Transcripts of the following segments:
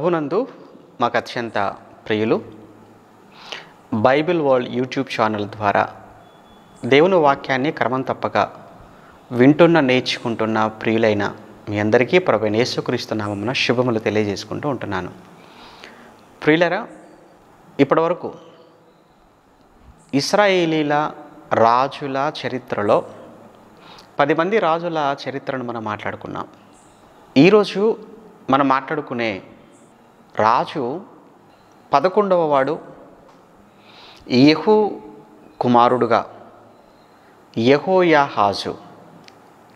ప్రభునందు మాకు అత్యంత ప్రియులు బైబిల్ వరల్డ్ యూట్యూబ్ ఛానల్ ద్వారా దేవుని వాక్యాన్ని క్రమం తప్పక వింటున్న నేర్చుకుంటున్న ప్రియులైన మీ అందరికీ ప్రభు నేసుక్రీస్తు నామమున శుభములు తెలియజేసుకుంటూ ఉంటున్నాను ప్రియులరా ఇప్పటివరకు ఇస్రాయేలీల రాజుల చరిత్రలో పది మంది రాజుల చరిత్రను మనం మాట్లాడుకున్నాం ఈరోజు మనం మాట్లాడుకునే రాజు పదకొండవ వాడు యహూ కుమారుడుగా యహోయాహాజు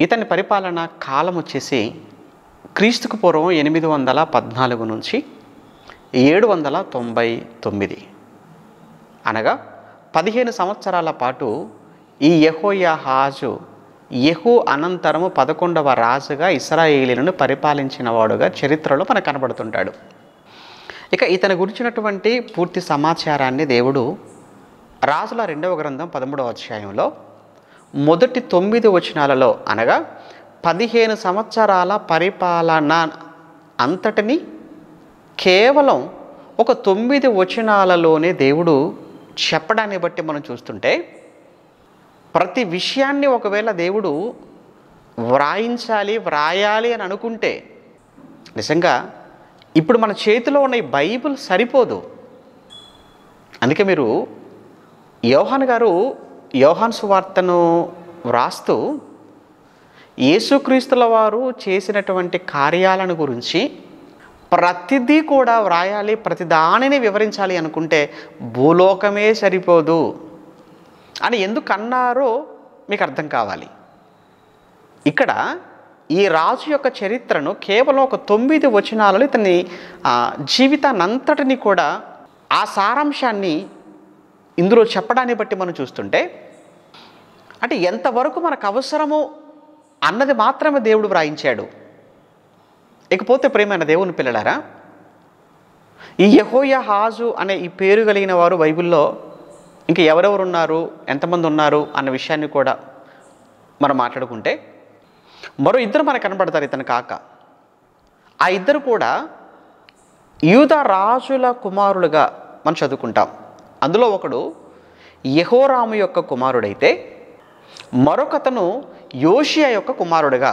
ఇతని పరిపాలన కాలం వచ్చేసి క్రీస్తుకు పూర్వం ఎనిమిది వందల పద్నాలుగు నుంచి ఏడు వందల తొంభై తొమ్మిది అనగా పదిహేను సంవత్సరాల పాటు ఈ యహోయాహాజు యహూ అనంతరము పదకొండవ రాజుగా ఇస్రాయేలీలను పరిపాలించిన వాడుగా చరిత్రలో మనకు కనబడుతుంటాడు ఇక ఇతని గురించినటువంటి పూర్తి సమాచారాన్ని దేవుడు రాజుల రెండవ గ్రంథం పదమూడవ అధ్యాయంలో మొదటి తొమ్మిది వచనాలలో అనగా పదిహేను సంవత్సరాల పరిపాలన అంతటిని కేవలం ఒక తొమ్మిది వచనాలలోనే దేవుడు చెప్పడాన్ని బట్టి మనం చూస్తుంటే ప్రతి విషయాన్ని ఒకవేళ దేవుడు వ్రాయించాలి వ్రాయాలి అని అనుకుంటే నిజంగా ఇప్పుడు మన చేతిలో ఉన్న ఈ బైబిల్ సరిపోదు అందుకే మీరు యోహాన్ గారు యోహాన్ సువార్తను వ్రాస్తూ యేసుక్రీస్తుల వారు చేసినటువంటి కార్యాలను గురించి ప్రతిదీ కూడా వ్రాయాలి ప్రతి దానిని వివరించాలి అనుకుంటే భూలోకమే సరిపోదు అని ఎందుకన్నారో మీకు అర్థం కావాలి ఇక్కడ ఈ రాజు యొక్క చరిత్రను కేవలం ఒక తొమ్మిది వచనాలలో ఇతని జీవితానంతటిని కూడా ఆ సారాంశాన్ని ఇందులో చెప్పడాన్ని బట్టి మనం చూస్తుంటే అంటే ఎంతవరకు మనకు అవసరమో అన్నది మాత్రమే దేవుడు వ్రాయించాడు ఇకపోతే ప్రేమైన దేవుని పిల్లలారా ఈ యహోయ హాజు అనే ఈ పేరు కలిగిన వారు బైబిల్లో ఇంకా ఎవరెవరు ఉన్నారు ఎంతమంది ఉన్నారు అన్న విషయాన్ని కూడా మనం మాట్లాడుకుంటే మరో ఇద్దరు మనకు కనబడతారు ఇతను కాక ఆ ఇద్దరు కూడా యూద రాజుల కుమారులుగా మనం చదువుకుంటాం అందులో ఒకడు యహోరాము యొక్క కుమారుడైతే మరొకతను యోషియా యొక్క కుమారుడుగా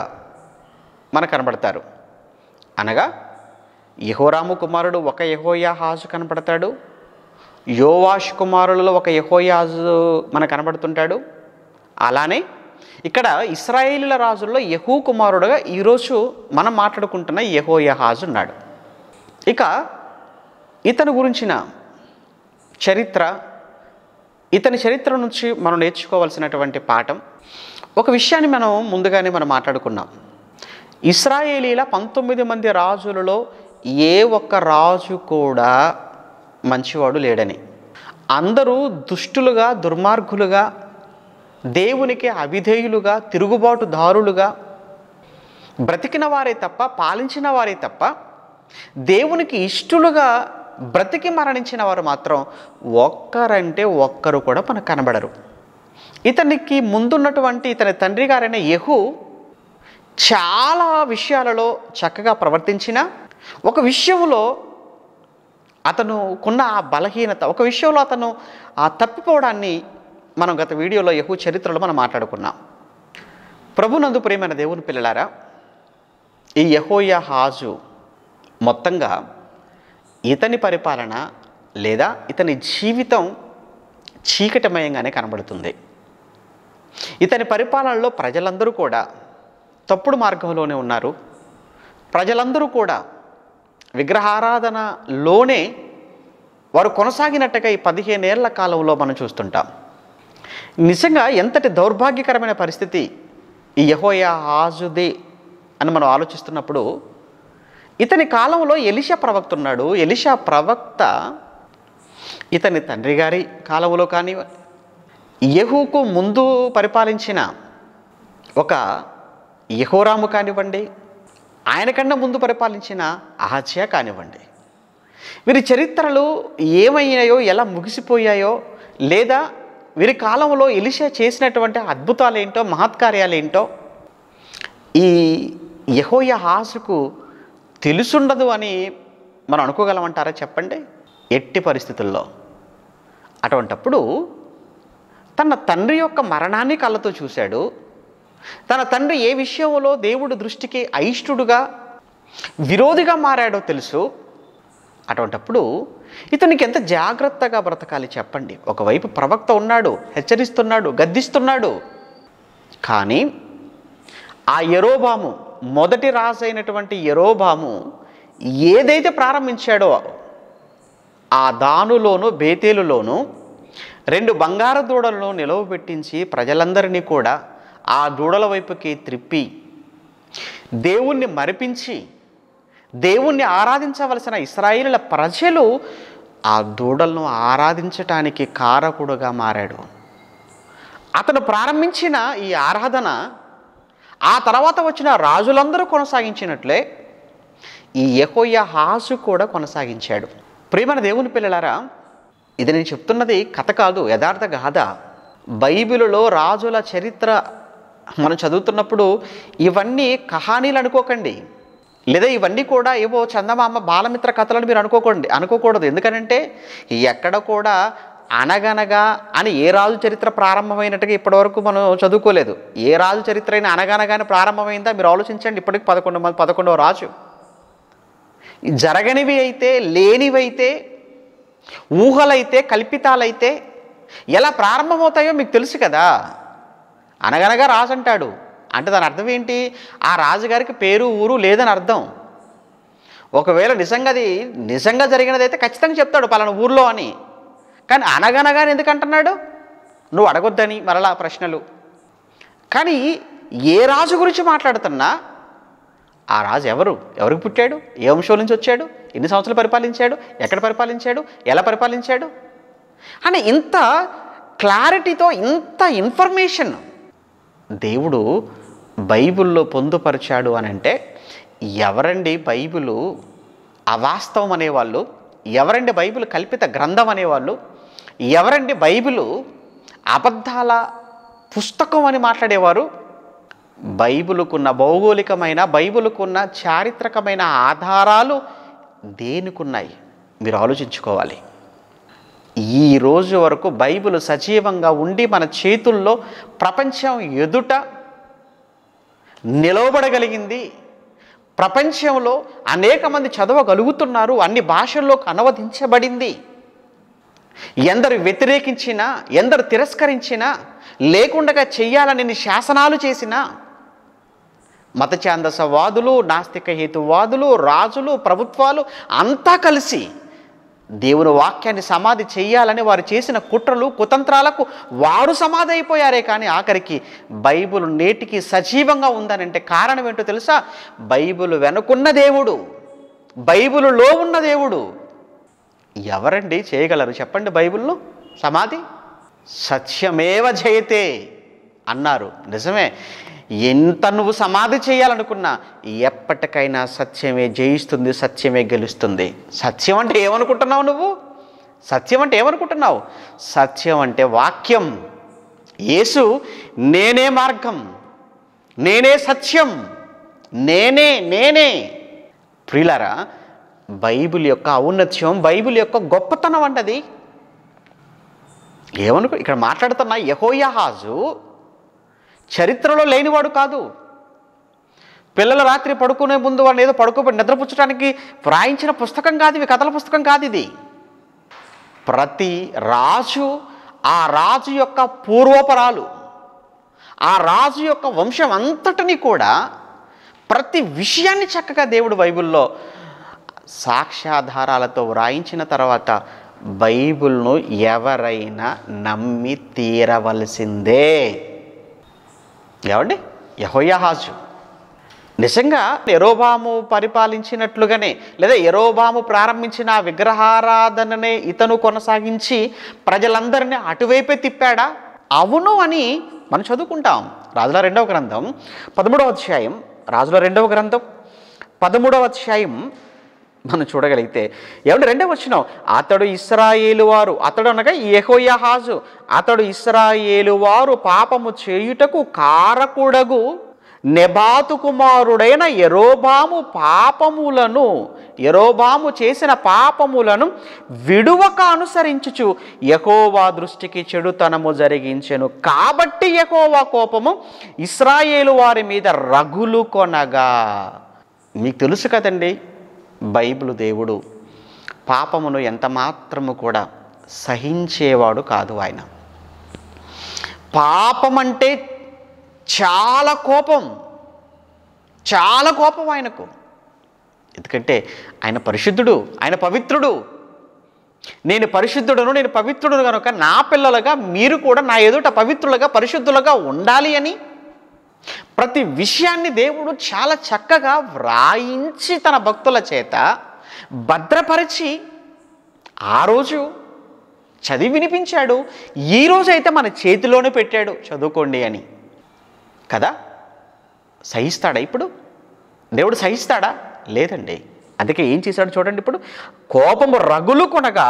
మనకు కనబడతారు అనగా యహోరాము కుమారుడు ఒక యహోయాహాజు కనబడతాడు యోవాష్ కుమారులలో ఒక యహోయాజు మన కనబడుతుంటాడు అలానే ఇక్కడ ఇస్రాయేలీల రాజుల్లో యహూ కుమారుడుగా ఈరోజు మనం మాట్లాడుకుంటున్న యహాజు ఉన్నాడు ఇక ఇతని గురించిన చరిత్ర ఇతని చరిత్ర నుంచి మనం నేర్చుకోవాల్సినటువంటి పాఠం ఒక విషయాన్ని మనం ముందుగానే మనం మాట్లాడుకున్నాం ఇస్రాయేలీల పంతొమ్మిది మంది రాజులలో ఏ ఒక్క రాజు కూడా మంచివాడు లేడని అందరూ దుష్టులుగా దుర్మార్గులుగా దేవునికి అవిధేయులుగా తిరుగుబాటుదారులుగా బ్రతికిన వారే తప్ప పాలించిన వారే తప్ప దేవునికి ఇష్టలుగా బ్రతికి మరణించిన వారు మాత్రం ఒక్కరంటే ఒక్కరు కూడా మనకు కనబడరు ఇతనికి ముందున్నటువంటి ఇతని తండ్రి గారైన యహు చాలా విషయాలలో చక్కగా ప్రవర్తించిన ఒక విషయంలో అతనుకున్న ఆ బలహీనత ఒక విషయంలో అతను ఆ తప్పిపోవడాన్ని మనం గత వీడియోలో యహూ చరిత్రలో మనం మాట్లాడుకున్నాం ప్రభునందు ప్రేమైన దేవుని పిల్లలారా ఈ యహోయ హాజు మొత్తంగా ఇతని పరిపాలన లేదా ఇతని జీవితం చీకటిమయంగానే కనబడుతుంది ఇతని పరిపాలనలో ప్రజలందరూ కూడా తప్పుడు మార్గంలోనే ఉన్నారు ప్రజలందరూ కూడా విగ్రహారాధనలోనే వారు కొనసాగినట్టుగా ఈ పదిహేనేళ్ల కాలంలో మనం చూస్తుంటాం నిజంగా ఎంతటి దౌర్భాగ్యకరమైన పరిస్థితి ఈ యహోయా హాజుదే అని మనం ఆలోచిస్తున్నప్పుడు ఇతని కాలంలో ఎలిషా ప్రవక్త ఉన్నాడు ఎలిషా ప్రవక్త ఇతని తండ్రి గారి కాలంలో కానీ యహూకు ముందు పరిపాలించిన ఒక యహోరాము కానివ్వండి ఆయనకన్నా ముందు పరిపాలించిన అహజ్యా కానివ్వండి వీరి చరిత్రలు ఏమయ్యాయో ఎలా ముగిసిపోయాయో లేదా వీరి కాలంలో ఎలిషా చేసినటువంటి అద్భుతాలు ఏంటో మహత్కార్యాలు ఏంటో ఈ యహోయ హాసుకు తెలుసుండదు అని మనం అనుకోగలమంటారా చెప్పండి ఎట్టి పరిస్థితుల్లో అటువంటప్పుడు తన తండ్రి యొక్క మరణాన్ని కళ్ళతో చూశాడు తన తండ్రి ఏ విషయంలో దేవుడు దృష్టికి అయిష్టుడుగా విరోధిగా మారాడో తెలుసు అటువంటప్పుడు ఇతనికి ఎంత జాగ్రత్తగా బ్రతకాలి చెప్పండి ఒకవైపు ప్రవక్త ఉన్నాడు హెచ్చరిస్తున్నాడు గద్దిస్తున్నాడు కానీ ఆ ఎరోబాము మొదటి రాజైనటువంటి ఎరోబాము ఏదైతే ప్రారంభించాడో ఆ దానులోను బేతేలులోను రెండు బంగారు దూడలను నిలువ పెట్టించి ప్రజలందరినీ కూడా ఆ దూడల వైపుకి త్రిప్పి దేవుణ్ణి మరిపించి దేవుణ్ణి ఆరాధించవలసిన ఇస్రాయిల ప్రజలు ఆ దూడలను ఆరాధించటానికి కారకుడుగా మారాడు అతను ప్రారంభించిన ఈ ఆరాధన ఆ తర్వాత వచ్చిన రాజులందరూ కొనసాగించినట్లే ఈ ఎకోయ హాసు కూడా కొనసాగించాడు ప్రేమన దేవుని పిల్లలారా ఇది నేను చెప్తున్నది కథ కాదు యథార్థ గాథ బైబిలులో రాజుల చరిత్ర మనం చదువుతున్నప్పుడు ఇవన్నీ కహానీలు అనుకోకండి లేదా ఇవన్నీ కూడా ఏవో చందమామ బాలమిత్ర కథలను మీరు అనుకోకండి అనుకోకూడదు ఎందుకనంటే ఎక్కడ కూడా అనగనగా అని ఏ రాజు చరిత్ర ప్రారంభమైనట్టుగా ఇప్పటివరకు మనం చదువుకోలేదు ఏ రాజు చరిత్ర అయినా అనగనగానే ప్రారంభమైందా మీరు ఆలోచించండి ఇప్పటికి పదకొండు మంది పదకొండవ రాజు జరగనివి అయితే లేనివైతే ఊహలైతే కల్పితాలైతే ఎలా ప్రారంభమవుతాయో మీకు తెలుసు కదా అనగనగా అంటాడు అంటే దాని అర్థం ఏంటి ఆ రాజుగారికి పేరు ఊరు లేదని అర్థం ఒకవేళ నిజంగా అది నిజంగా జరిగినదైతే ఖచ్చితంగా చెప్తాడు పలానా ఊర్లో అని కానీ అనగనగా ఎందుకంటున్నాడు నువ్వు అడగొద్దని మరలా ప్రశ్నలు కానీ ఏ రాజు గురించి మాట్లాడుతున్నా ఆ రాజు ఎవరు ఎవరికి పుట్టాడు ఏ వంశం నుంచి వచ్చాడు ఎన్ని సంవత్సరాలు పరిపాలించాడు ఎక్కడ పరిపాలించాడు ఎలా పరిపాలించాడు అని ఇంత క్లారిటీతో ఇంత ఇన్ఫర్మేషన్ దేవుడు బైబిల్లో పొందుపరిచాడు అని అంటే ఎవరండి బైబిలు అవాస్తవం అనేవాళ్ళు ఎవరండి బైబిల్ కల్పిత గ్రంథం అనేవాళ్ళు ఎవరండి బైబిలు అబద్ధాల పుస్తకం అని మాట్లాడేవారు బైబిలుకున్న భౌగోళికమైన బైబిలుకున్న చారిత్రకమైన ఆధారాలు దేనికున్నాయి మీరు ఆలోచించుకోవాలి ఈ రోజు వరకు బైబిల్ సజీవంగా ఉండి మన చేతుల్లో ప్రపంచం ఎదుట నిలవబడగలిగింది ప్రపంచంలో అనేక మంది చదవగలుగుతున్నారు అన్ని భాషల్లోకి అనువదించబడింది ఎందరు వ్యతిరేకించినా ఎందరు తిరస్కరించినా లేకుండా చెయ్యాలని శాసనాలు చేసినా మతఛాందసవాదులు నాస్తిక హేతువాదులు రాజులు ప్రభుత్వాలు అంతా కలిసి దేవుని వాక్యాన్ని సమాధి చేయాలని వారు చేసిన కుట్రలు కుతంత్రాలకు వారు సమాధి అయిపోయారే కానీ ఆఖరికి బైబుల్ నేటికి సజీవంగా ఉందని అంటే కారణం ఏంటో తెలుసా బైబుల్ వెనుకున్న దేవుడు బైబిలులో ఉన్న దేవుడు ఎవరండి చేయగలరు చెప్పండి బైబిల్లో సమాధి సత్యమేవ జయతే అన్నారు నిజమే ఎంత నువ్వు సమాధి చేయాలనుకున్నా ఎప్పటికైనా సత్యమే జయిస్తుంది సత్యమే గెలుస్తుంది సత్యం అంటే ఏమనుకుంటున్నావు నువ్వు సత్యం అంటే ఏమనుకుంటున్నావు సత్యం అంటే వాక్యం యేసు నేనే మార్గం నేనే సత్యం నేనే నేనే ప్రియులారా బైబిల్ యొక్క ఔన్నత్యం బైబిల్ యొక్క గొప్పతనం అంటది ఏమనుకో ఇక్కడ మాట్లాడుతున్న యహోయహాజు చరిత్రలో లేనివాడు కాదు పిల్లల రాత్రి పడుకునే ముందు వాళ్ళని ఏదో పడుకోబడి నిద్రపుచ్చడానికి వ్రాయించిన పుస్తకం కాదు ఇవి కథల పుస్తకం కాదు ఇది ప్రతి రాజు ఆ రాజు యొక్క పూర్వపరాలు ఆ రాజు యొక్క వంశం అంతటిని కూడా ప్రతి విషయాన్ని చక్కగా దేవుడు బైబిల్లో సాక్ష్యాధారాలతో వ్రాయించిన తర్వాత బైబిల్ను ఎవరైనా నమ్మి తీరవలసిందే ఏమండి యహోయహాజు నిజంగా ఎరోబాము పరిపాలించినట్లుగానే లేదా ఎరోబాము ప్రారంభించిన విగ్రహారాధననే ఇతను కొనసాగించి ప్రజలందరినీ అటువైపే తిప్పాడా అవును అని మనం చదువుకుంటాం రాజుల రెండవ గ్రంథం పదమూడవ అధ్యాయం రాజుల రెండవ గ్రంథం పదమూడవ అధ్యాయం మనం చూడగలిగితే ఏమంటే రెండవ వచ్చిన అతడు ఇస్రాయేలు వారు అతడు అనగా యహోయహాజు అతడు ఇస్రాయేలు వారు పాపము చేయుటకు కారకుడగు నెబాతు కుమారుడైన ఎరోబాము పాపములను ఎరోబాము చేసిన పాపములను విడువక అనుసరించుచు ఎకోవా దృష్టికి చెడుతనము జరిగించెను కాబట్టి ఎకోవా కోపము ఇస్రాయేలు వారి మీద రగులు కొనగా మీకు తెలుసు కదండి బైబిల్ దేవుడు పాపమును ఎంత మాత్రము కూడా సహించేవాడు కాదు ఆయన పాపం అంటే చాలా కోపం చాలా కోపం ఆయనకు ఎందుకంటే ఆయన పరిశుద్ధుడు ఆయన పవిత్రుడు నేను పరిశుద్ధుడను నేను పవిత్రుడు కనుక నా పిల్లలుగా మీరు కూడా నా ఎదుట పవిత్రులుగా పరిశుద్ధులుగా ఉండాలి అని ప్రతి విషయాన్ని దేవుడు చాలా చక్కగా వ్రాయించి తన భక్తుల చేత భద్రపరిచి ఆ రోజు చదివి వినిపించాడు ఈరోజు అయితే మన చేతిలోనే పెట్టాడు చదువుకోండి అని కదా సహిస్తాడా ఇప్పుడు దేవుడు సహిస్తాడా లేదండి అందుకే ఏం చేశాడు చూడండి ఇప్పుడు కోపము రగులు కొనగా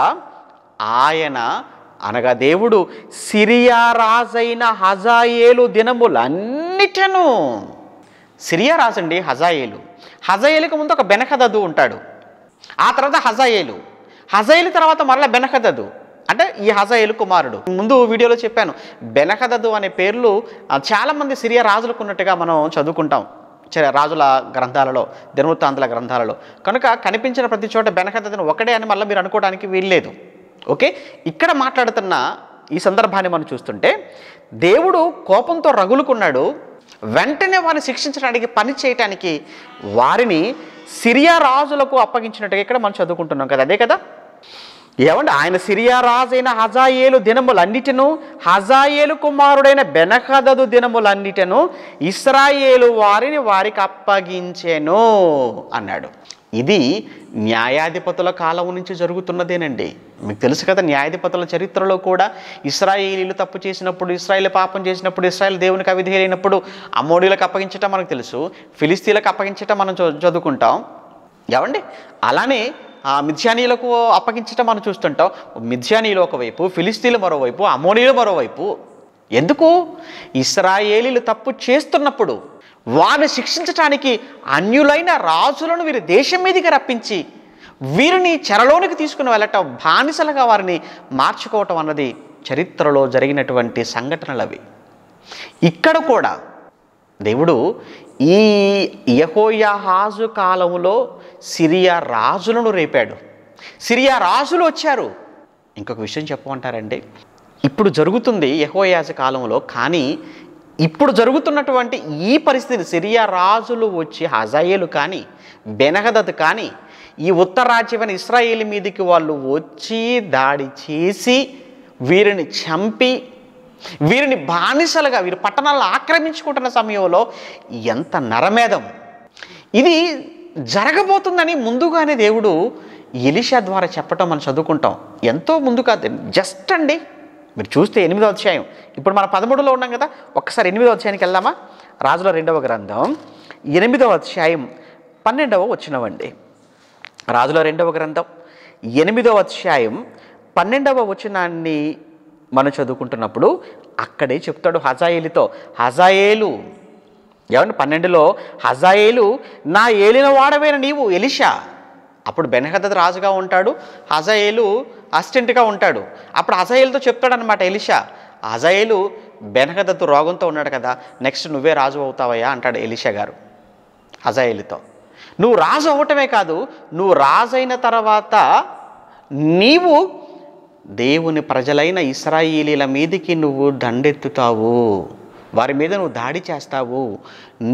ఆయన అనగా దేవుడు సిరియా రాజైన హజాయేలు దినములన్నీ నిట్టను సిరియా రాజండి హజాయేలు హజాయేలుకు ముందు ఒక బెనకదదు ఉంటాడు ఆ తర్వాత హజాయేలు హజాయేలు తర్వాత మరలా బెనకదదు అంటే ఈ హజాయేలు కుమారుడు ముందు వీడియోలో చెప్పాను బెనకదదు అనే పేర్లు చాలామంది సిరియా రాజులకు ఉన్నట్టుగా మనం చదువుకుంటాం రాజుల గ్రంథాలలో దినవృత్తాంతుల గ్రంథాలలో కనుక కనిపించిన ప్రతి చోట బెనకదను ఒకటే అని మళ్ళీ మీరు అనుకోవడానికి వీల్లేదు ఓకే ఇక్కడ మాట్లాడుతున్న ఈ సందర్భాన్ని మనం చూస్తుంటే దేవుడు కోపంతో రగులుకున్నాడు వెంటనే వారిని శిక్షించడానికి పని చేయటానికి వారిని సిరియా రాజులకు అప్పగించినట్టుగా ఇక్కడ మనం చదువుకుంటున్నాం కదా అదే కదా ఏమండి ఆయన సిరియా అయిన హజాయేలు దినములన్నిటిను హజాయేలు కుమారుడైన బెనకదదు దినములన్నిటను ఇస్రాయేలు వారిని వారికి అప్పగించెను అన్నాడు ఇది న్యాయాధిపతుల కాలం నుంచి జరుగుతున్నదేనండి మీకు తెలుసు కదా న్యాయాధిపతుల చరిత్రలో కూడా ఇస్రాయేలీలు తప్పు చేసినప్పుడు ఇస్రాయేల్ పాపం చేసినప్పుడు ఇస్రాయల్ దేవునికి అవిధేయులైనప్పుడు అమోడీలకు అప్పగించటం మనకు తెలుసు ఫిలిస్తీన్లకు అప్పగించటం మనం చదువుకుంటాం ఏమండి అలానే ఆ మిథ్యానీలకు అప్పగించటం మనం చూస్తుంటాం మిథ్యానీలు ఒకవైపు ఫిలిస్తీన్లు మరోవైపు అమోనీలు మరోవైపు ఎందుకు ఇస్రాయేలీలు తప్పు చేస్తున్నప్పుడు వారిని శిక్షించటానికి అన్యులైన రాజులను వీరి దేశం మీదకి రప్పించి వీరిని చెరలోనికి తీసుకుని వెళ్ళటం బానిసలుగా వారిని మార్చుకోవటం అన్నది చరిత్రలో జరిగినటువంటి సంఘటనలు అవి ఇక్కడ కూడా దేవుడు ఈ యహోయాహాజు కాలంలో సిరియా రాజులను రేపాడు సిరియా రాజులు వచ్చారు ఇంకొక విషయం చెప్పమంటారండి ఇప్పుడు జరుగుతుంది యహోయాజు కాలంలో కానీ ఇప్పుడు జరుగుతున్నటువంటి ఈ పరిస్థితి సిరియా రాజులు వచ్చి హజాయేలు కానీ బెనగదత్ కానీ ఈ ఉత్తరాజ్యమైన ఇస్రాయేల్ మీదకి వాళ్ళు వచ్చి దాడి చేసి వీరిని చంపి వీరిని బానిసలుగా వీరి పట్టణాలను ఆక్రమించుకుంటున్న సమయంలో ఎంత నరమేధం ఇది జరగబోతుందని ముందుగానే దేవుడు ఎలిషా ద్వారా చెప్పటం మనం చదువుకుంటాం ఎంతో ముందు కాదు జస్ట్ అండి మీరు చూస్తే ఎనిమిదో అధ్యాయం ఇప్పుడు మనం పదమూడులో ఉన్నాం కదా ఒక్కసారి ఎనిమిదో అధ్యాయానికి వెళ్దామా రాజుల రెండవ గ్రంథం ఎనిమిదవ అధ్యాయం పన్నెండవ వచ్చినవండి రాజుల రెండవ గ్రంథం ఎనిమిదవ అధ్యాయం పన్నెండవ వచనాన్ని మనం చదువుకుంటున్నప్పుడు అక్కడే చెప్తాడు హజాయేలితో హజాయేలు ఏమంటే పన్నెండులో హజాయేలు నా ఏలిన వాడవైన నీవు ఎలిషా అప్పుడు బెనహదద్ రాజుగా ఉంటాడు అజయేలు అసిస్టెంట్గా ఉంటాడు అప్పుడు హజయేలుతో చెప్తాడనమాట ఎలిషా అజయేలు బెనహదత్తు రోగంతో ఉన్నాడు కదా నెక్స్ట్ నువ్వే రాజు అవుతావయ్యా అంటాడు ఎలిషా గారు హజయేలుతో నువ్వు రాజు అవ్వటమే కాదు నువ్వు రాజు అయిన తర్వాత నీవు దేవుని ప్రజలైన ఇస్రాయిలీల మీదికి నువ్వు దండెత్తుతావు వారి మీద నువ్వు దాడి చేస్తావు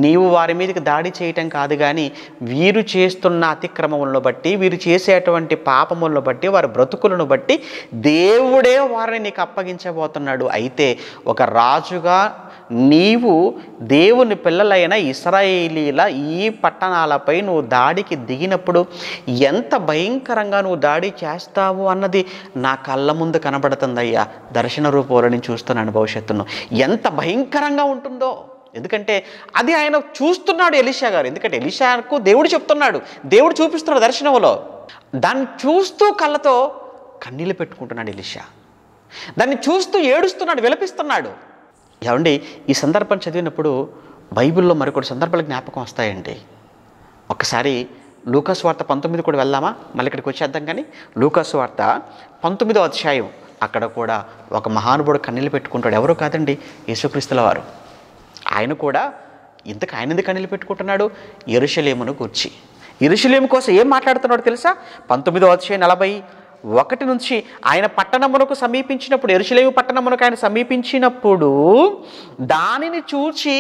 నీవు వారి మీదకి దాడి చేయటం కాదు కానీ వీరు చేస్తున్న అతిక్రమములను బట్టి వీరు చేసేటువంటి పాపములను బట్టి వారి బ్రతుకులను బట్టి దేవుడే వారిని నీకు అప్పగించబోతున్నాడు అయితే ఒక రాజుగా నీవు దేవుని పిల్లలైన ఇస్రాయేలీల ఈ పట్టణాలపై నువ్వు దాడికి దిగినప్పుడు ఎంత భయంకరంగా నువ్వు దాడి చేస్తావు అన్నది నా కళ్ళ ముందు కనబడుతుందయ్యా దర్శన రూపంలో నేను చూస్తున్నాను భవిష్యత్తును ఎంత భయంకరంగా ఉంటుందో ఎందుకంటే అది ఆయన చూస్తున్నాడు ఎలిషా గారు ఎందుకంటే ఎలిషాకు దేవుడు చెప్తున్నాడు దేవుడు చూపిస్తున్నాడు దర్శనంలో దాన్ని చూస్తూ కళ్ళతో కన్నీళ్ళు పెట్టుకుంటున్నాడు ఎలిషా దాన్ని చూస్తూ ఏడుస్తున్నాడు విలపిస్తున్నాడు ఏమండి ఈ సందర్భం చదివినప్పుడు బైబిల్లో మరికొన్ని సందర్భాలు జ్ఞాపకం వస్తాయండి ఒకసారి లూకాస్ వార్త పంతొమ్మిది కూడా వెళ్దామా మళ్ళీ ఇక్కడికి వచ్చేద్దాం కానీ లూకాస్ వార్త పంతొమ్మిదో అధ్యాయం అక్కడ కూడా ఒక మహానుభుడు కన్నీళ్ళు పెట్టుకుంటాడు ఎవరు కాదండి యేసుక్రీస్తుల వారు ఆయన కూడా ఇంతకు ఆయన ఎందుకు కన్నీళ్ళు పెట్టుకుంటున్నాడు ఎరుషలేమును కూర్చి ఇరుషులేం కోసం ఏం మాట్లాడుతున్నాడు తెలుసా పంతొమ్మిదో అధ్యాయం నలభై ఒకటి నుంచి ఆయన పట్టణమునకు సమీపించినప్పుడు ఎరుసలేము పట్టణమునకు ఆయన సమీపించినప్పుడు దానిని చూచి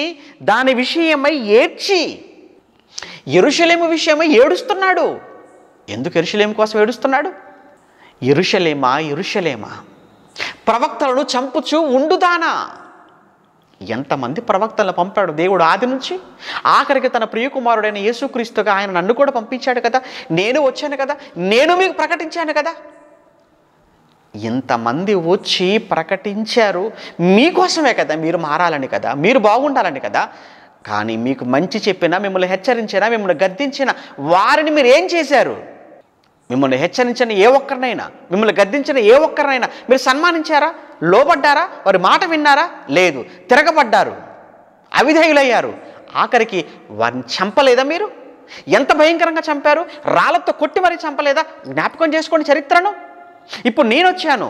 దాని విషయమై ఏడ్చి ఎరుషలేము విషయమై ఏడుస్తున్నాడు ఎందుకు ఎరుషలేము కోసం ఏడుస్తున్నాడు ఎరుషలేమా ఎరుషలేమా ప్రవక్తలను చంపుచు ఉండుదానా ఎంతమంది ప్రవక్తలను పంపాడు దేవుడు ఆది నుంచి ఆఖరికి తన ప్రియకుమారుడైన యేసుక్రీస్తుగా ఆయన నన్ను కూడా పంపించాడు కదా నేను వచ్చాను కదా నేను మీకు ప్రకటించాను కదా ఇంతమంది వచ్చి ప్రకటించారు మీకోసమే కదా మీరు మారాలని కదా మీరు బాగుండాలని కదా కానీ మీకు మంచి చెప్పినా మిమ్మల్ని హెచ్చరించినా మిమ్మల్ని గద్దించినా వారిని మీరు ఏం చేశారు మిమ్మల్ని హెచ్చరించిన ఏ ఒక్కరినైనా మిమ్మల్ని గద్దించిన ఏ ఒక్కరినైనా మీరు సన్మానించారా లోబడ్డారా వారి మాట విన్నారా లేదు తిరగబడ్డారు అవిధేయులయ్యారు ఆఖరికి వారిని చంపలేదా మీరు ఎంత భయంకరంగా చంపారు రాళ్ళతో కొట్టి మరీ చంపలేదా జ్ఞాపకం చేసుకోండి చరిత్రను ఇప్పుడు నేను వచ్చాను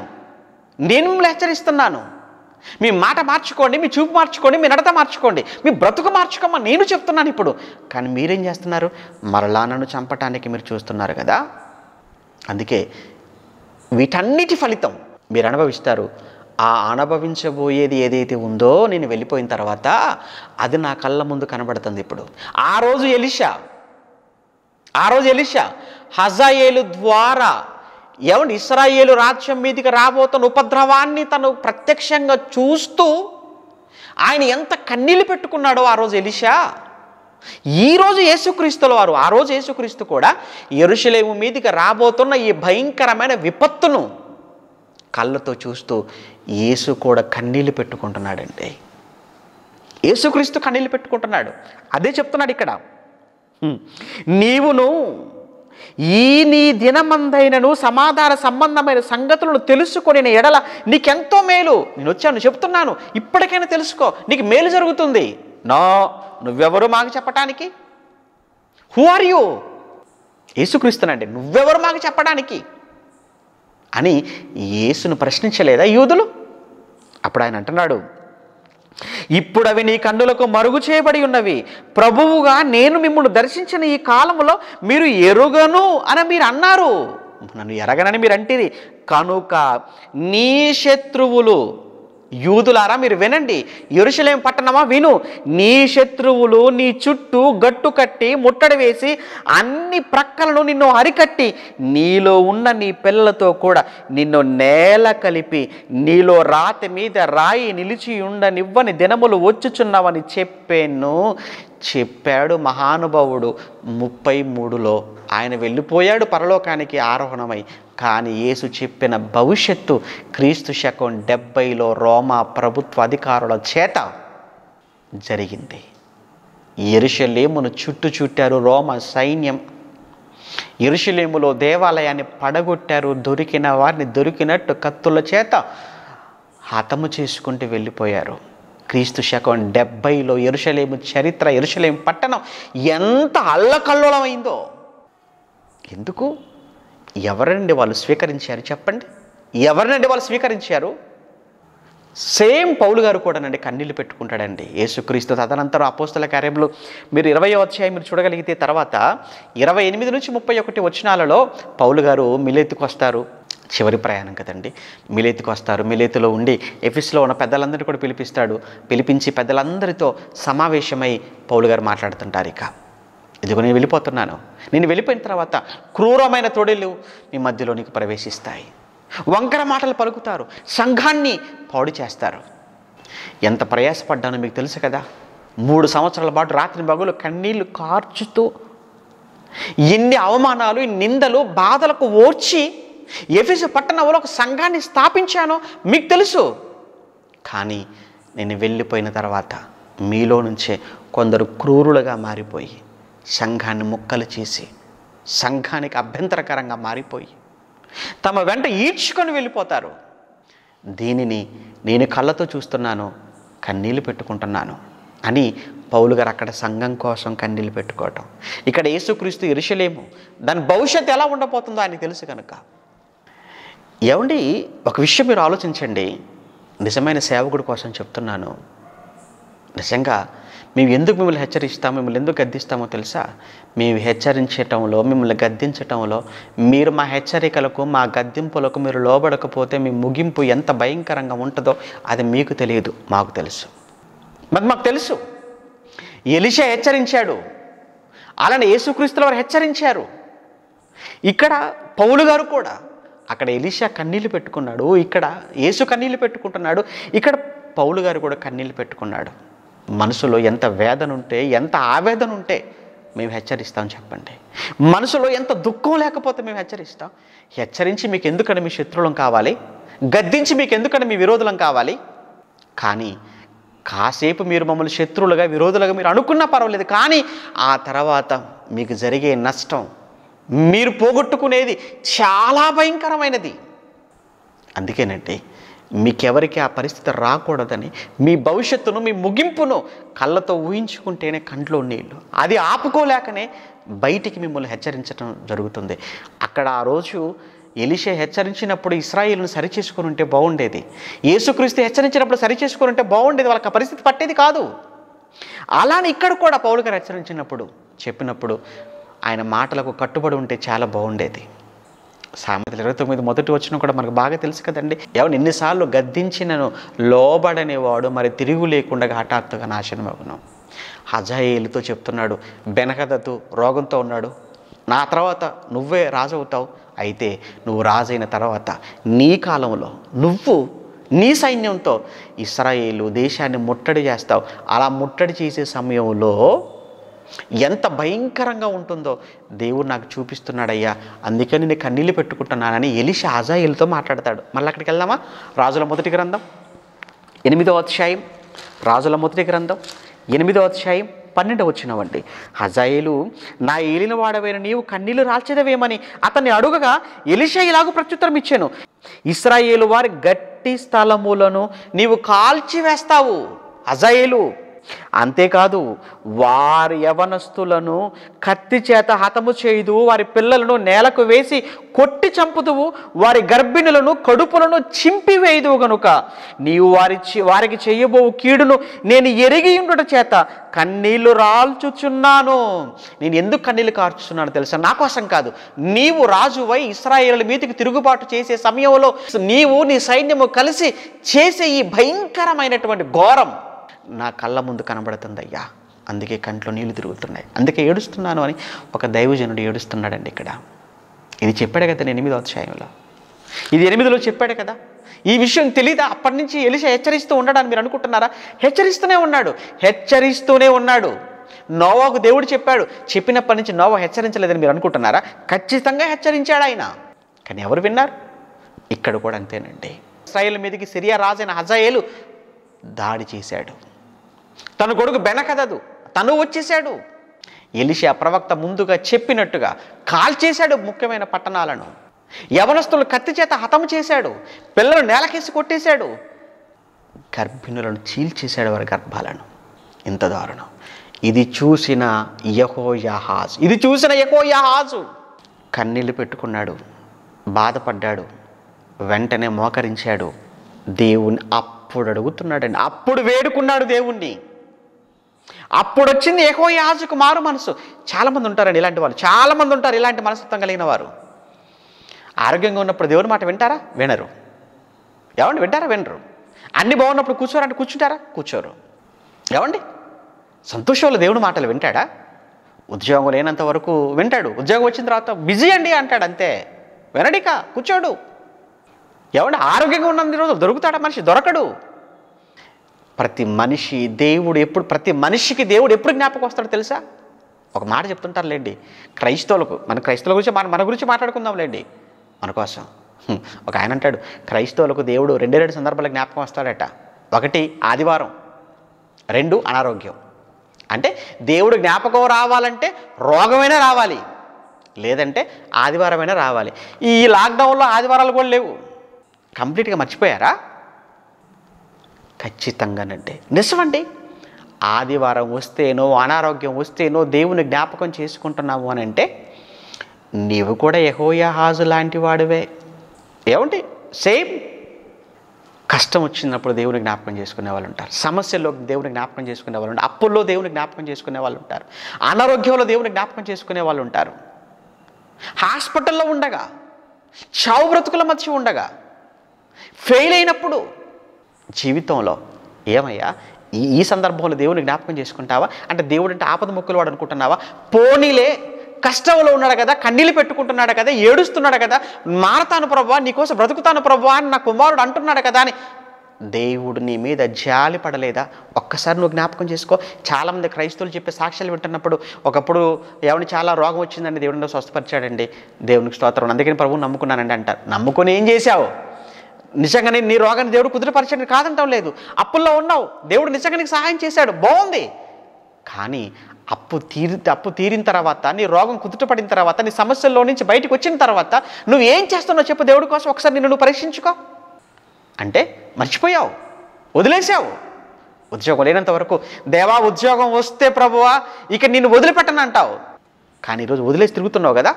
నేను మిమ్మల్ని హెచ్చరిస్తున్నాను మీ మాట మార్చుకోండి మీ చూపు మార్చుకోండి మీ నడత మార్చుకోండి మీ బ్రతుకు మార్చుకోమని నేను చెప్తున్నాను ఇప్పుడు కానీ మీరేం చేస్తున్నారు మరలా నన్ను చంపటానికి మీరు చూస్తున్నారు కదా అందుకే వీటన్నిటి ఫలితం మీరు అనుభవిస్తారు ఆ అనుభవించబోయేది ఏదైతే ఉందో నేను వెళ్ళిపోయిన తర్వాత అది నా కళ్ళ ముందు కనబడుతుంది ఇప్పుడు ఆ రోజు ఎలిషా ఆ రోజు ఎలిషా హజాయేలు ద్వారా ఎవరి ఇస్రాయేలు రాజ్యం మీదకి రాబోతున్న ఉపద్రవాన్ని తను ప్రత్యక్షంగా చూస్తూ ఆయన ఎంత కన్నీళ్ళు పెట్టుకున్నాడో ఆ రోజు ఎలిషా ఈరోజు యేసుక్రీస్తుల వారు ఆ రోజు యేసుక్రీస్తు కూడా ఎరుషలేము మీదికి రాబోతున్న ఈ భయంకరమైన విపత్తును కళ్ళతో చూస్తూ యేసు కూడా కన్నీళ్ళు పెట్టుకుంటున్నాడండి యేసుక్రీస్తు కన్నీళ్ళు పెట్టుకుంటున్నాడు అదే చెప్తున్నాడు ఇక్కడ నీవును ఈ నీ దినమందైనను సమాధాన సంబంధమైన సంగతులను తెలుసుకొని ఎడల నీకెంతో మేలు నేను వచ్చాను చెప్తున్నాను ఇప్పటికైనా తెలుసుకో నీకు మేలు జరుగుతుంది నా నువ్వెవరు మాకు చెప్పటానికి హూ ఆర్ యూ యేసుక్రీస్తునండి నువ్వెవరు మాకు చెప్పడానికి అని యేసును ప్రశ్నించలేదా యూదులు అప్పుడు ఆయన అంటున్నాడు ఇప్పుడు అవి నీ కన్నులకు మరుగు చేయబడి ఉన్నవి ప్రభువుగా నేను మిమ్మల్ని దర్శించిన ఈ కాలంలో మీరు ఎరుగను అని మీరు అన్నారు నన్ను ఎరగనని మీరు అంటేది కనుక నీ శత్రువులు యూదులారా మీరు వినండి ఎరుశలేం పట్టణమా విను నీ శత్రువులు నీ చుట్టూ గట్టు కట్టి ముట్టడి వేసి అన్ని ప్రక్కలను నిన్ను అరికట్టి నీలో ఉన్న నీ పిల్లలతో కూడా నిన్ను నేల కలిపి నీలో రాతి మీద రాయి నిలిచి ఉండనివ్వని దినములు వచ్చుచున్నావని చెప్పాను చెప్పాడు మహానుభావుడు ముప్పై మూడులో ఆయన వెళ్ళిపోయాడు పరలోకానికి ఆరోహణమై కానీ యేసు చెప్పిన భవిష్యత్తు క్రీస్తు శకం డెబ్బైలో రోమా ప్రభుత్వ అధికారుల చేత జరిగింది ఎరుషలేమును చుట్టు చుట్టారు రోమ సైన్యం ఎరుషలేములో దేవాలయాన్ని పడగొట్టారు దొరికిన వారిని దొరికినట్టు కత్తుల చేత హతము చేసుకుంటూ వెళ్ళిపోయారు క్రీస్తు శకం డెబ్బైలో ఎరుషలేము చరిత్ర ఎరుషలేము పట్టణం ఎంత అల్లకల్లోలమైందో ఎందుకు ఎవరినండి వాళ్ళు స్వీకరించారు చెప్పండి ఎవరినండి వాళ్ళు స్వీకరించారు సేమ్ పౌలు గారు కూడానండి కన్నీళ్ళు పెట్టుకుంటాడండి యేసుక్రీస్తు తదనంతరం అపోస్తుల కార్యములు మీరు ఇరవై వచ్చాయి మీరు చూడగలిగితే తర్వాత ఇరవై ఎనిమిది నుంచి ముప్పై ఒకటి వచ్చినాలలో పౌలు గారు మిలెత్తుకొస్తారు చివరి ప్రయాణం కదండి మిలేతికి వస్తారు మిలేతిలో ఉండి ఎఫీస్లో ఉన్న పెద్దలందరినీ కూడా పిలిపిస్తాడు పిలిపించి పెద్దలందరితో సమావేశమై పౌలు గారు మాట్లాడుతుంటారు ఇక ఇదిగో నేను వెళ్ళిపోతున్నాను నేను వెళ్ళిపోయిన తర్వాత క్రూరమైన తొడిలు మీ మధ్యలోనికి ప్రవేశిస్తాయి వంకర మాటలు పలుకుతారు సంఘాన్ని పాడు చేస్తారు ఎంత ప్రయాసపడ్డానో మీకు తెలుసు కదా మూడు సంవత్సరాల పాటు రాత్రి బగులు కన్నీళ్లు కార్చుతూ ఎన్ని అవమానాలు నిందలు బాధలకు ఓర్చి ఎఫెస పట్టణంలో ఒక సంఘాన్ని స్థాపించానో మీకు తెలుసు కానీ నేను వెళ్ళిపోయిన తర్వాత మీలో నుంచే కొందరు క్రూరులుగా మారిపోయి సంఘాన్ని ముక్కలు చేసి సంఘానికి అభ్యంతరకరంగా మారిపోయి తమ వెంట ఈడ్చుకొని వెళ్ళిపోతారు దీనిని నేను కళ్ళతో చూస్తున్నాను కన్నీళ్ళు పెట్టుకుంటున్నాను అని పౌలు గారు అక్కడ సంఘం కోసం కన్నీళ్ళు పెట్టుకోవటం ఇక్కడ యేసుక్రీస్తు ఇరుషలేము దాని భవిష్యత్తు ఎలా ఉండబోతుందో ఆయనకు తెలుసు కనుక ఏమండి ఒక విషయం మీరు ఆలోచించండి నిజమైన సేవకుడి కోసం చెప్తున్నాను నిజంగా మేము ఎందుకు మిమ్మల్ని హెచ్చరిస్తాము మిమ్మల్ని ఎందుకు గద్దిస్తామో తెలుసా మేము హెచ్చరించటంలో మిమ్మల్ని గద్దించటంలో మీరు మా హెచ్చరికలకు మా గద్దింపులకు మీరు లోబడకపోతే మీ ముగింపు ఎంత భయంకరంగా ఉంటుందో అది మీకు తెలియదు మాకు తెలుసు మరి మాకు తెలుసు ఎలిష హెచ్చరించాడు అలానే యేసుక్రీస్తుల వారు హెచ్చరించారు ఇక్కడ పౌలు గారు కూడా అక్కడ ఎలీషా కన్నీళ్ళు పెట్టుకున్నాడు ఇక్కడ యేసు కన్నీళ్ళు పెట్టుకుంటున్నాడు ఇక్కడ పౌలు గారు కూడా కన్నీళ్ళు పెట్టుకున్నాడు మనసులో ఎంత వేదన ఉంటే ఎంత ఆవేదన ఉంటే మేము హెచ్చరిస్తాం చెప్పండి మనసులో ఎంత దుఃఖం లేకపోతే మేము హెచ్చరిస్తాం హెచ్చరించి మీకు ఎందుకని మీ శత్రువులం కావాలి గద్దించి మీకు ఎందుకని మీ విరోధులం కావాలి కానీ కాసేపు మీరు మమ్మల్ని శత్రువులుగా విరోధులుగా మీరు అనుకున్నా పర్వాలేదు కానీ ఆ తర్వాత మీకు జరిగే నష్టం మీరు పోగొట్టుకునేది చాలా భయంకరమైనది అందుకేనండి మీకెవరికి ఆ పరిస్థితి రాకూడదని మీ భవిష్యత్తును మీ ముగింపును కళ్ళతో ఊహించుకుంటేనే కంట్లో నీళ్ళు అది ఆపుకోలేకనే బయటికి మిమ్మల్ని హెచ్చరించడం జరుగుతుంది అక్కడ ఆ రోజు ఎలిషే హెచ్చరించినప్పుడు ఇస్రాయిల్ను సరిచేసుకుని ఉంటే బాగుండేది యేసుక్రీస్తు హెచ్చరించినప్పుడు సరిచేసుకుని ఉంటే బాగుండేది వాళ్ళకి పరిస్థితి పట్టేది కాదు అలానే ఇక్కడ కూడా పౌలు గారు హెచ్చరించినప్పుడు చెప్పినప్పుడు ఆయన మాటలకు కట్టుబడి ఉంటే చాలా బాగుండేది సామెతలు ఇరవై తొమ్మిది మొదటి వచ్చిన కూడా మనకు బాగా తెలుసు కదండి ఎవరు ఎన్నిసార్లు గద్దించినను లోబడనేవాడు మరి తిరుగు లేకుండా హఠాత్తుగా నాశనమగును హజాయేలుతో చెప్తున్నాడు బెనకదతు రోగంతో ఉన్నాడు నా తర్వాత నువ్వే రాజవుతావు అయితే నువ్వు రాజైన తర్వాత నీ కాలంలో నువ్వు నీ సైన్యంతో ఇస్రాయేలు దేశాన్ని ముట్టడి చేస్తావు అలా ముట్టడి చేసే సమయంలో ఎంత భయంకరంగా ఉంటుందో దేవుడు నాకు చూపిస్తున్నాడయ్యా అందుకని నేను కన్నీళ్ళు పెట్టుకుంటున్నానని ఎలిష ఆజాయిలతో మాట్లాడతాడు మళ్ళీ అక్కడికి వెళ్దామా రాజుల మొదటి గ్రంథం ఎనిమిదవ అధ్యాయం రాజుల మొదటి గ్రంథం ఎనిమిదవ అధ్యాయం పన్నెండు వచ్చినవండి హజాయిలు నా ఏలిన వాడవైన నీవు కన్నీళ్లు రాల్చేదవేమని అతన్ని అడుగగా ఎలిషా ఇలాగ ప్రత్యుత్తరం ఇచ్చాను ఇస్రాయేలు వారి గట్టి స్థలములను నీవు కాల్చివేస్తావు హజాయిలు అంతేకాదు వారి యవనస్తులను కత్తి చేత హతము చేయుదు వారి పిల్లలను నేలకు వేసి కొట్టి చంపుదువు వారి గర్భిణులను కడుపులను చింపివేయుదువు గనుక నీవు వారి వారికి చేయబో కీడును నేను ఎరిగి ఉండట చేత కన్నీళ్లు రాల్చుచున్నాను నేను ఎందుకు కన్నీళ్లు కార్చుచున్నాను తెలుసా నా కోసం కాదు నీవు రాజువై ఇస్రాయేల్ మీదకి తిరుగుబాటు చేసే సమయంలో నీవు నీ సైన్యము కలిసి చేసే ఈ భయంకరమైనటువంటి ఘోరం నా కళ్ళ ముందు కనబడుతుందయ్యా అందుకే కంట్లో నీళ్లు తిరుగుతున్నాయి అందుకే ఏడుస్తున్నాను అని ఒక దైవజనుడు ఏడుస్తున్నాడండి ఇక్కడ ఇది చెప్పాడు కదా నేను ఎనిమిదో అధ్యాయంలో ఇది ఎనిమిదిలో చెప్పాడు కదా ఈ విషయం తెలీదా అప్పటి నుంచి ఎలిష హెచ్చరిస్తూ ఉన్నాడని మీరు అనుకుంటున్నారా హెచ్చరిస్తూనే ఉన్నాడు హెచ్చరిస్తూనే ఉన్నాడు నోవాకు దేవుడు చెప్పాడు చెప్పినప్పటి నుంచి నోవా హెచ్చరించలేదని మీరు అనుకుంటున్నారా ఖచ్చితంగా హెచ్చరించాడు ఆయన కానీ ఎవరు విన్నారు ఇక్కడ కూడా అంతేనండి ఇస్రాయేల్ మీదకి సిరియా రాజైన హజాయేలు దాడి చేశాడు తన కొడుకు బెనకదదు తను వచ్చేశాడు ఎలిషా ప్రవక్త ముందుగా చెప్పినట్టుగా కాల్చేశాడు ముఖ్యమైన పట్టణాలను యవనస్తులు కత్తి చేత హతం చేశాడు పిల్లలు నేలకేసి కొట్టేశాడు గర్భిణులను చీల్చేశాడు వారి గర్భాలను ఇంత దారుణం ఇది చూసిన యహోయహాజ్ ఇది చూసిన యహోయహాజు కన్నీళ్ళు పెట్టుకున్నాడు బాధపడ్డాడు వెంటనే మోకరించాడు దేవుని అప్పుడు అడుగుతున్నాడండి అప్పుడు వేడుకున్నాడు దేవుణ్ణి అప్పుడు వచ్చింది ఏకో యాజకు మారు మనసు చాలామంది ఉంటారండి ఇలాంటి వాళ్ళు చాలామంది ఉంటారు ఇలాంటి మనస్తత్వం కలిగిన వారు ఆరోగ్యంగా ఉన్నప్పుడు దేవుని మాట వింటారా వినరు ఏమండి వింటారా వినరు అన్ని బాగున్నప్పుడు కూర్చోరంటే కూర్చుంటారా కూర్చోరు ఏమండి సంతోషంలో దేవుని మాటలు వింటాడా ఉద్యోగం లేనంత వరకు వింటాడు ఉద్యోగం వచ్చిన తర్వాత బిజీ అండి అంటాడు అంతే వినడిక కూర్చోడు ఏమంటే ఆరోగ్యంగా ఉన్నంత రోజు దొరుకుతాడా మనిషి దొరకడు ప్రతి మనిషి దేవుడు ఎప్పుడు ప్రతి మనిషికి దేవుడు ఎప్పుడు జ్ఞాపకం వస్తాడు తెలుసా ఒక మాట చెప్తుంటారు లేండి క్రైస్తవులకు మన క్రైస్తవుల గురించి మన మన గురించి మాట్లాడుకుందాం లేండి మన కోసం ఒక ఆయన అంటాడు క్రైస్తవులకు దేవుడు రెండు రెండు సందర్భాల జ్ఞాపకం వస్తాడట ఒకటి ఆదివారం రెండు అనారోగ్యం అంటే దేవుడు జ్ఞాపకం రావాలంటే రోగమైనా రావాలి లేదంటే ఆదివారమైనా రావాలి ఈ లాక్డౌన్లో ఆదివారాలు కూడా లేవు కంప్లీట్గా మర్చిపోయారా ఖచ్చితంగానండి నిజమండి ఆదివారం వస్తేనో అనారోగ్యం వస్తేనో దేవుని జ్ఞాపకం చేసుకుంటున్నావు అని అంటే నీవు కూడా ఎహోయా హాజు లాంటి వాడివే ఏమండి సేమ్ కష్టం వచ్చినప్పుడు దేవుని జ్ఞాపకం చేసుకునే వాళ్ళు ఉంటారు సమస్యల్లో దేవుని జ్ఞాపకం చేసుకునే వాళ్ళు ఉంటారు అప్పుల్లో దేవుని జ్ఞాపకం చేసుకునే వాళ్ళు ఉంటారు అనారోగ్యంలో దేవుని జ్ఞాపకం చేసుకునే వాళ్ళు ఉంటారు హాస్పిటల్లో ఉండగా చావు బ్రతుకుల మధ్య ఉండగా ఫెయిల్ అయినప్పుడు జీవితంలో ఏమయ్యా ఈ ఈ సందర్భంలో దేవుని జ్ఞాపకం చేసుకుంటావా అంటే దేవుడు అంటే ఆపద మొక్కలు వాడు అనుకుంటున్నావా పోనీలే కష్టంలో ఉన్నాడు కదా కన్నీళ్ళు పెట్టుకుంటున్నాడు కదా ఏడుస్తున్నాడు కదా మారతాను నీ నీకోసం బ్రతుకుతాను ప్రభా అని నా కుమారుడు అంటున్నాడు కదా అని దేవుడు నీ మీద జాలి పడలేదా ఒక్కసారి నువ్వు జ్ఞాపకం చేసుకో చాలామంది క్రైస్తవులు చెప్పే సాక్ష్యాలు వింటున్నప్పుడు ఒకప్పుడు ఎవరిని చాలా రోగం వచ్చిందండి దేవుడిని స్వస్థపరిచాడండి దేవునికి స్తోత్రం అందుకని ప్రభువు నమ్ముకున్నానండి అంటారు నమ్ముకొని ఏం చేశావు నిజంగానే నీ రోగాన్ని దేవుడు కుదిరిపరచండి కాదంటాం లేదు అప్పుల్లో ఉన్నావు దేవుడు నిజంగా నీకు సహాయం చేశాడు బాగుంది కానీ అప్పు తీరి అప్పు తీరిన తర్వాత నీ రోగం కుదుటపడిన తర్వాత నీ సమస్యల్లో నుంచి బయటకు వచ్చిన తర్వాత నువ్వు ఏం చేస్తున్నావు చెప్పు దేవుడి కోసం ఒకసారి నిన్ను నువ్వు పరీక్షించుకో అంటే మర్చిపోయావు వదిలేసావు ఉద్యోగం లేనంత వరకు దేవా ఉద్యోగం వస్తే ప్రభువా ఇక నిన్ను వదిలిపెట్టను అంటావు కానీ ఈరోజు వదిలేసి తిరుగుతున్నావు కదా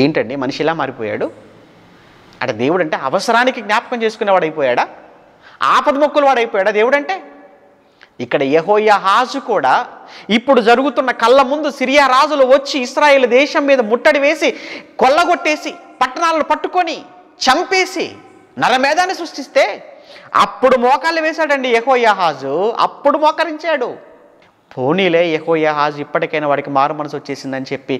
ఏంటండి మనిషి ఇలా మారిపోయాడు అంటే దేవుడు అంటే అవసరానికి జ్ఞాపకం చేసుకునేవాడు అయిపోయాడా ఆపద మొక్కులు వాడైపోయాడా దేవుడు అంటే ఇక్కడ యహోయ హాజు కూడా ఇప్పుడు జరుగుతున్న కళ్ళ ముందు సిరియా రాజులు వచ్చి ఇస్రాయేల్ దేశం మీద ముట్టడి వేసి కొల్లగొట్టేసి పట్టణాలను పట్టుకొని చంపేసి నరమేధాన్ని సృష్టిస్తే అప్పుడు మోకాళ్ళు వేశాడండి యహోయ హాజు అప్పుడు మోకరించాడు పోనీలే ఎహోయా హాజ్ ఇప్పటికైనా వాడికి మారు మనసు వచ్చేసిందని చెప్పి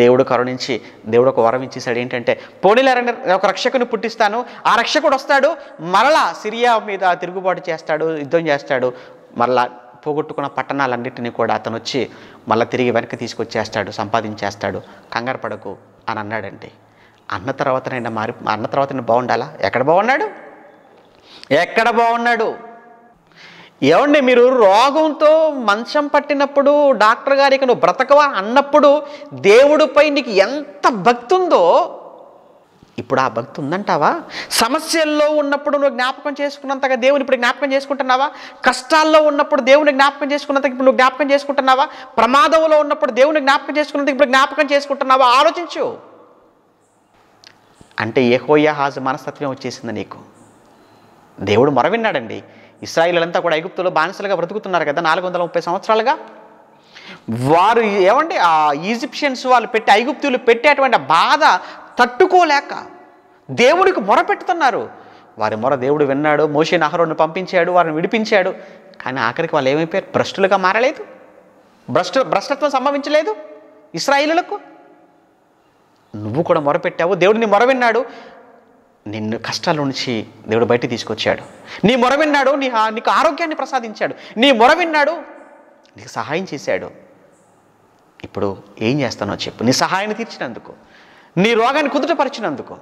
దేవుడు కరుణించి దేవుడు ఒక వరం ఇచ్చేసాడు ఏంటంటే పోనీలే ఒక రక్షకుని పుట్టిస్తాను ఆ రక్షకుడు వస్తాడు మరలా సిరియా మీద తిరుగుబాటు చేస్తాడు యుద్ధం చేస్తాడు మరలా పోగొట్టుకున్న పట్టణాలన్నింటినీ కూడా అతను వచ్చి మళ్ళీ తిరిగి వెనక్కి తీసుకొచ్చేస్తాడు సంపాదించేస్తాడు కంగారు పడకు అని అన్నాడండి అన్న తర్వాతనైనా మారి అన్న నేను బాగుండాలా ఎక్కడ బాగున్నాడు ఎక్కడ బాగున్నాడు ఏమండి మీరు రోగంతో మంచం పట్టినప్పుడు డాక్టర్ గారి నువ్వు బ్రతకవా అన్నప్పుడు దేవుడిపై నీకు ఎంత భక్తి ఉందో ఇప్పుడు ఆ భక్తి ఉందంటావా సమస్యల్లో ఉన్నప్పుడు నువ్వు జ్ఞాపకం చేసుకున్నంతగా దేవుని ఇప్పుడు జ్ఞాపకం చేసుకుంటున్నావా కష్టాల్లో ఉన్నప్పుడు దేవుని జ్ఞాపకం చేసుకున్నంత ఇప్పుడు నువ్వు జ్ఞాపకం చేసుకుంటున్నావా ప్రమాదంలో ఉన్నప్పుడు దేవుని జ్ఞాపకం చేసుకున్నంత ఇప్పుడు జ్ఞాపకం చేసుకుంటున్నావా ఆలోచించు అంటే ఏకోయ హాజు మనస్తత్వం వచ్చేసింది నీకు దేవుడు మొరవిన్నాడండి ఇస్రాయిలంతా కూడా ఐగుప్తులో బానిసలుగా బ్రతుకుతున్నారు కదా నాలుగు వందల ముప్పై సంవత్సరాలుగా వారు ఏమండి ఆ ఈజిప్షియన్స్ వాళ్ళు పెట్టి ఐగుప్తులు పెట్టేటువంటి బాధ తట్టుకోలేక దేవుడికి మొరపెట్టుతున్నారు వారి మొర దేవుడు విన్నాడు మోషే నహరును పంపించాడు వారిని విడిపించాడు కానీ ఆఖరికి వాళ్ళు ఏమైపోయారు భ్రష్టులుగా మారలేదు భ్రష్టు భ్రష్టత్వం సంభవించలేదు ఇస్రాయిలులకు నువ్వు కూడా మొరపెట్టావు దేవుడిని మొర విన్నాడు నిన్ను కష్టాల నుంచి దేవుడు బయట తీసుకొచ్చాడు నీ మొర విన్నాడు నీ నీకు ఆరోగ్యాన్ని ప్రసాదించాడు నీ మొర విన్నాడు నీకు సహాయం చేశాడు ఇప్పుడు ఏం చేస్తానో చెప్పు నీ సహాయాన్ని తీర్చినందుకు నీ రోగాన్ని కుదుటపరిచినందుకు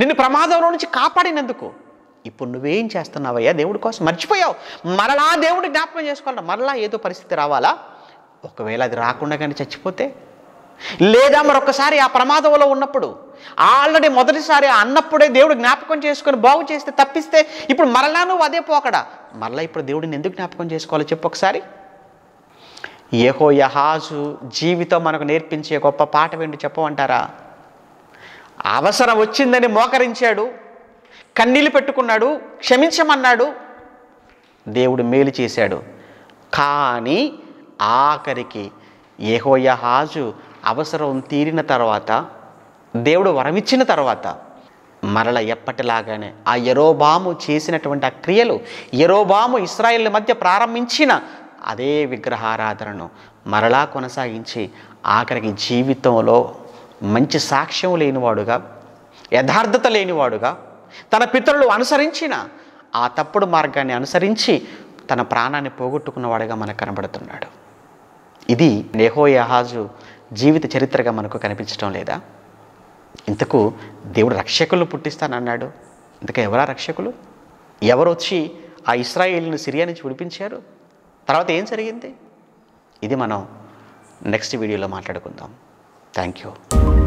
నిన్ను ప్రమాదంలో నుంచి కాపాడినందుకు ఇప్పుడు నువ్వేం చేస్తున్నావయ్యా దేవుడి కోసం మర్చిపోయావు మరలా దేవుడి జ్ఞాపకం చేసుకోవాలా మరలా ఏదో పరిస్థితి రావాలా ఒకవేళ అది రాకుండా కానీ చచ్చిపోతే లేదా మరొకసారి ఆ ప్రమాదంలో ఉన్నప్పుడు ఆల్రెడీ మొదటిసారి అన్నప్పుడే దేవుడు జ్ఞాపకం చేసుకొని బాగు చేస్తే తప్పిస్తే ఇప్పుడు మరలా నువ్వు అదే పోకడా మరలా ఇప్పుడు దేవుడిని ఎందుకు జ్ఞాపకం చేసుకోవాలో చెప్పు ఒకసారి ఏహో యహాజు జీవితం మనకు నేర్పించే గొప్ప పాట వెండి చెప్పమంటారా అవసరం వచ్చిందని మోకరించాడు కన్నీళ్ళు పెట్టుకున్నాడు క్షమించమన్నాడు దేవుడు మేలు చేశాడు కానీ ఆఖరికి యహాజు అవసరం తీరిన తర్వాత దేవుడు వరమిచ్చిన తర్వాత మరల ఎప్పటిలాగానే ఆ ఎరోబాము చేసినటువంటి ఆ క్రియలు ఎరోబాము ఇస్రాయిల్ మధ్య ప్రారంభించిన అదే విగ్రహారాధనను మరలా కొనసాగించి ఆఖరికి జీవితంలో మంచి సాక్ష్యం లేనివాడుగా యథార్థత లేనివాడుగా తన పితరులు అనుసరించిన ఆ తప్పుడు మార్గాన్ని అనుసరించి తన ప్రాణాన్ని పోగొట్టుకున్నవాడుగా మనకు కనబడుతున్నాడు ఇది యహాజు జీవిత చరిత్రగా మనకు కనిపించడం లేదా ఇంతకు దేవుడు రక్షకులు పుట్టిస్తానన్నాడు ఇంతకు ఎవరా రక్షకులు ఎవరు వచ్చి ఆ ఇస్రాయేల్ను సిరియా నుంచి విడిపించారు తర్వాత ఏం జరిగింది ఇది మనం నెక్స్ట్ వీడియోలో మాట్లాడుకుందాం థ్యాంక్ యూ